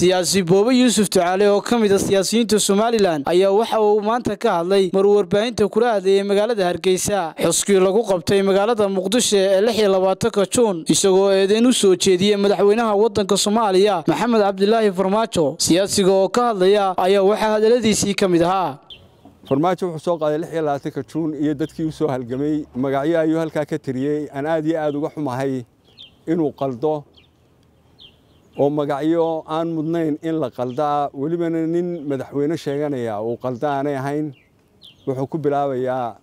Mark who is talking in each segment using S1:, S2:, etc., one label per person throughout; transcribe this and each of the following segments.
S1: siyaasi boobe yuusuf ducaale oo ka mid a ah siyaasiyiinta somalilan ayaa waxa uu maanta ka hadlay warbaahinta kula hadleeyay magaalada hargeysa xuskii lagu qabtay magaalada muqdisho ee lix iyo labaatanka juun isagoo eedeen u soo jeediyey madaxweynaha waddanka soomaaliya maxamed cabdilaahi farmaajo siyaasiga oo ka hadlaya ayaa waxaa hadaladiisii ka mid ahaa farmaajo wuxuu soo qaaday lix iyo labaatanka juun iyo dadkii u soo halgamay magacyo ayuu halkaa ka tiriyey aan aad iyo aad uga xumahay inuu qaldo oo magacyo aan mudnayn in la qaldaa welibana nin madaxweyne sheeganaya uu qalda aanay ahayn wuxuu ku bilaabayaa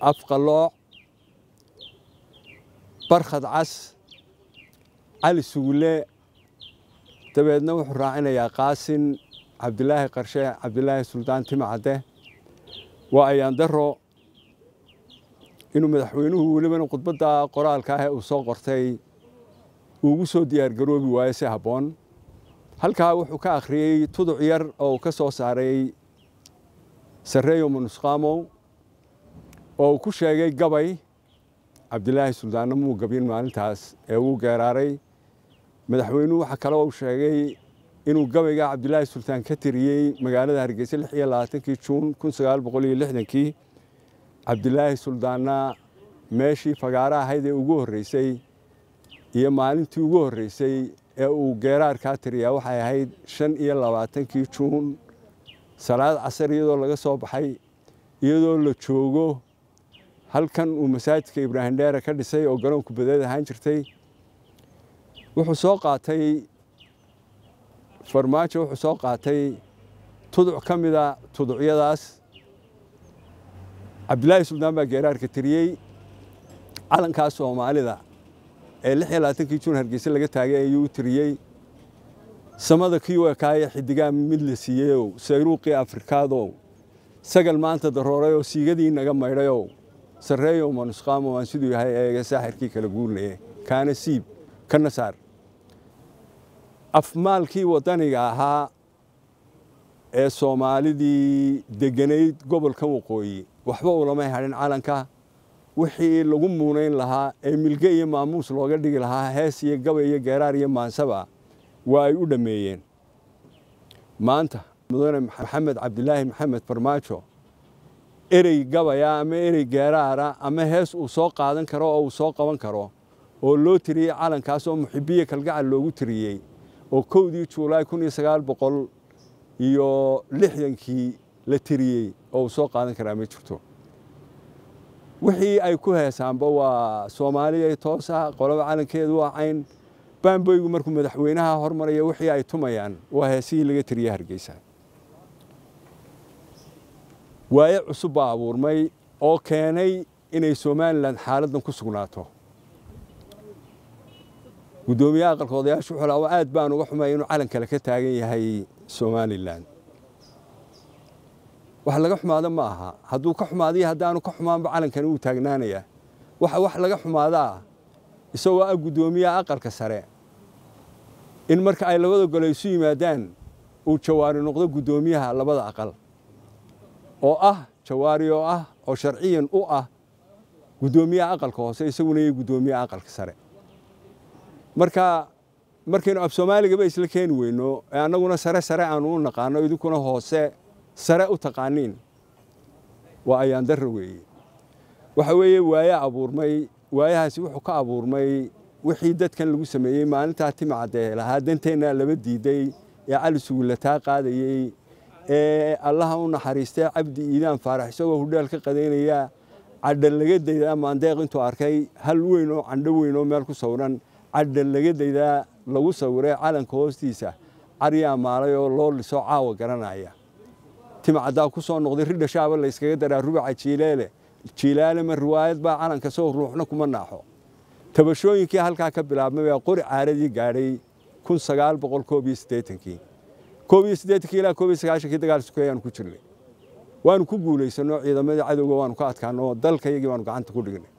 S1: afqalooc barkhad cas cali sugulle dabeedna wuxuu raacinayaa qaasin cabdilaahi qarshe cabdilaahi suldaan timacadde waa ayaan daro inuu madaxweynuhu welibana khudbadda qoraalka ah uu soo qortay uu ugu soo diyaargaroobi waayo si habboon halkaa wuxuu ka akhriyey tuduc yar oo uu ka soo saaray sareeyo munusqaamow oo uu ku sheegay gabay cabdilaahi suldaanna muu gabin maalintaas ee uu geeraaray madaxweynuhu waxa kale uu sheegay inuu gabayga cabdilaahi sultaan ka tiriyey magaalada hargeysa lix iyo labaatankii juun kun sagaal boqol iyo lixdankii cabdilaahi suldaanna meeshii fagaaro ahayd ee ugu horreysay iyo maalintii ugu horreysay ee uu geeraarkaa tiriyaa waxay ahayd shan iyo labaatankii juun salaad casar iyadoo laga soo baxay iyadoo la joogo halkan uu masaajidka ibraahim dheere ka dhisay oo garoonku badeed ahaan jirtay wuxuu soo qaatay farmaajo wuxuu soo qaatay tuduc ka mida ah tuducyadaas cabdilaahi suldaan baa geeraarka tiriyey calankaa soomaalida ee lix juun hargeysa laga taagay ayuu u tiriyey samada kii u ekaaya xidigaa mid la siiyeyow sayruuqii afrikaadow sagal maanta daroorayoo siigadii naga maydhayow sarreeyow manusqaamow aan siduu yahay eega saaxirkii kala guurnaye kaana siib kana saar afmaalkii waddaniga ahaa ee soomaalidii degganayd gobolka waqooyi waxba ulamay hadhin calanka wixii lagu muunayn lahaa ee milge iyo maamuus looga dhigi lahaa hees iyo gabay iyo geeraar iyo maansaba waa ay u dhammeeyeen maanta mudane maxamed cabdilaahi maxamed farmaajo erey gabaya ama erey geeraara ama hees uu soo qaadan karo oo uu soo qaban karo oo loo tiriyey calankaas oo muxibiye kalgacal loogu tiriyey oo kowdii juulaay kun iyo sagaal boqol iyo lixdankii la tiriyey oo uu soo qaadan karaa ma jirto wixii ay ku heesaanba waa soomaaliya toos ah qolada calankeedu waa cayn baamboygu markuu madaxweynaha hormaraya wixii ay tumayaan waa heesihii laga tiriya hargeysa waaye cusub baa abuurmay oo keenay inay somalilan xaaladdan ku sugnaato guddoomiyaha aqalka odayaasha wuxuu aad baan uga xumay inuu calan kale ka taagan yahay somalilan wax laga xumaado ma aha hadduu ka xumaadaiyo haddaanu ka xumaanba calankani wuu taagnaanayaa waxa wax laga xumaadaa isagoo a guddoomiyaha aqalka sare in marka ay labada gole isu yimaadaan uu jawaari noqdo guddoomiyaha labada aqal oo ah jawaari oo ah oo sharciyan u ah guddoomiyaha aqalka hoose isaguna iyo guddoomiyaha aqalka sare marka markaynu af soomaaliga isla keeni weyno ee annaguna sare sare aanu u naqaano idinkuna hoose sare u taqaaniin waa ayaandaro weeye waxa weeye waaye abuurmay waayahaasi wuxuu ka abuurmay wixii dadkan lagu sameeyey maalintaa timacadee lahaa danteennaa laba diiday ee cali sugullataa qaadayey ee allaha u naxariistay cabdi iidaan faarax isagoo hudheel ka qadaynaya cadha laga daydaa maandeeq intuu arkay hal weyn oo candho weynoo oo meel ku sawran cadha laga daydaa lagu sawiray calanka hoostiisa caryaa maalay oo loo lisoo caawa garanaya timcadaa ku soo noqday ridha shaaba layskaga daraa rubaca jiileele jiilaale ma riwaayad baa calanka sow ruuxna kuma naaxo tabashooyinkii halkaa ka bilaabmay baa qori caaradii gaadhay kun sagaal boqol koob iyo siddeetankii koob iyo siddeetankii ilaa koob iyo sagaashankii dagaal sukeeyaanu ku jirnay waanu ku guulaysanoo ciidamadii cadowga waanu ka adkaanoo dalka baanu gacanta ku dhignay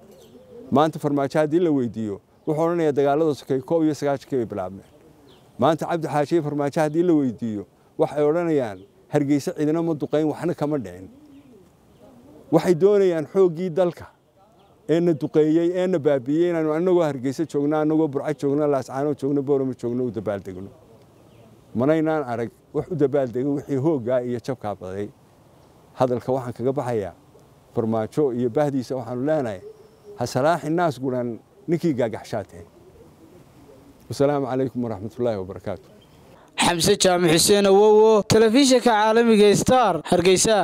S1: maanta farmaajo haddii la weydiiyo wuxuu odhanayaa dagaallada sukeey koob iyo sagaashankii bay bilaabmeen maanta cabdi farmaajo haddii la weydiiyo waxay odhanayaan hargeysa cidina ma duqayn waxna kama dhicin waxay doonayaan xooggii dalka eena duqeeyey eena baabiiyey inaanu annagoo hargeysa joogno annagoo burca joogno laascaanoo joogno boorama joogno u dabaaldegno manaynaan arag wax u dabaaldegin wixii hooggaa iyo jabkaa baday hadalka waxaan kaga baxayaa farmaajo iyo bahdiisa waxaanu leenahay ha salaaxi naas guran ninkii gaagaxshaatee wasalaamu calaykum waraxmatullaahi wabarakaatu xamse jaamac xuseen awowo telefishinka caalamiga star hargeysa